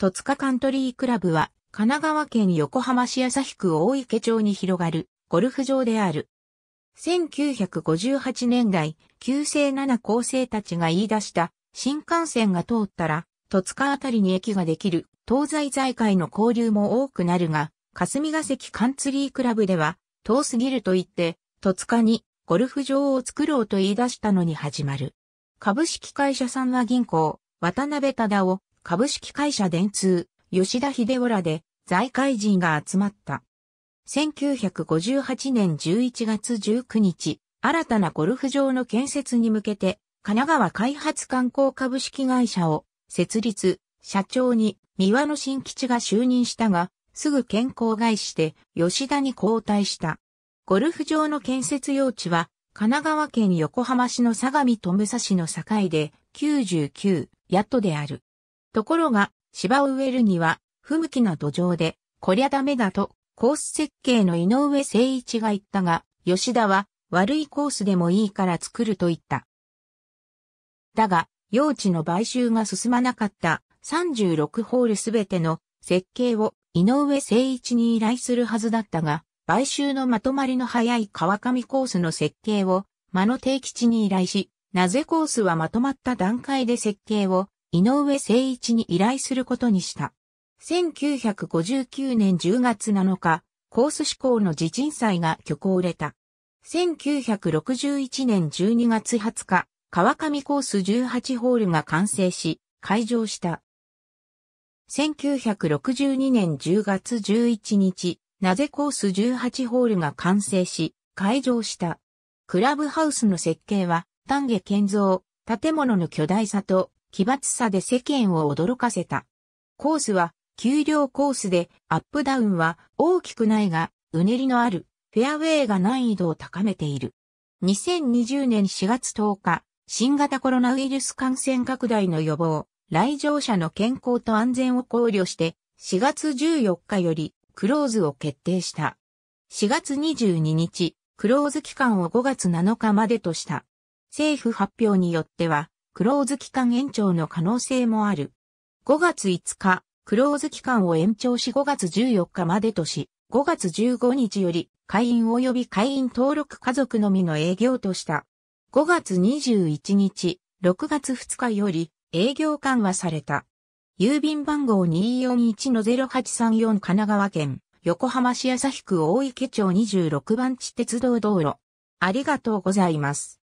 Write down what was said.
戸塚カントリークラブは、神奈川県横浜市旭区大池町に広がるゴルフ場である。1958年代、旧制7高生たちが言い出した新幹線が通ったら、戸塚あたりに駅ができる東西財界の交流も多くなるが、霞ヶ関カンツリークラブでは、遠すぎると言って、戸塚にゴルフ場を作ろうと言い出したのに始まる。株式会社三和銀行、渡辺忠夫、株式会社電通、吉田秀夫らで、財界人が集まった。1958年11月19日、新たなゴルフ場の建設に向けて、神奈川開発観光株式会社を設立、社長に三輪の新吉が就任したが、すぐ健康外して吉田に交代した。ゴルフ場の建設用地は、神奈川県横浜市の相模と武蔵の境で99ヤットである。ところが、芝を植えるには、不向きな土壌で、こりゃダメだと、コース設計の井上誠一が言ったが、吉田は、悪いコースでもいいから作ると言った。だが、用地の買収が進まなかった36ホールすべての設計を井上誠一に依頼するはずだったが、買収のまとまりの早い川上コースの設計を間の定吉に依頼し、なぜコースはまとまった段階で設計を井上誠一に依頼することにした。1959年10月7日、コース志向の地震祭が挙行れた。1961年12月20日、川上コース18ホールが完成し、開場した。1962年10月11日、なぜコース18ホールが完成し、開場した。クラブハウスの設計は、丹下建造、建物の巨大さと奇抜さで世間を驚かせた。コースは、丘陵コースで、アップダウンは大きくないが、うねりのある、フェアウェイが難易度を高めている。2020年4月10日、新型コロナウイルス感染拡大の予防、来場者の健康と安全を考慮して、4月14日より、クローズを決定した。4月22日、クローズ期間を5月7日までとした。政府発表によっては、クローズ期間延長の可能性もある。5月5日、クローズ期間を延長し5月14日までとし、5月15日より会員及び会員登録家族のみの営業とした。5月21日、6月2日より営業緩和された。郵便番号241-0834神奈川県、横浜市旭区大池町26番地鉄道道路。ありがとうございます。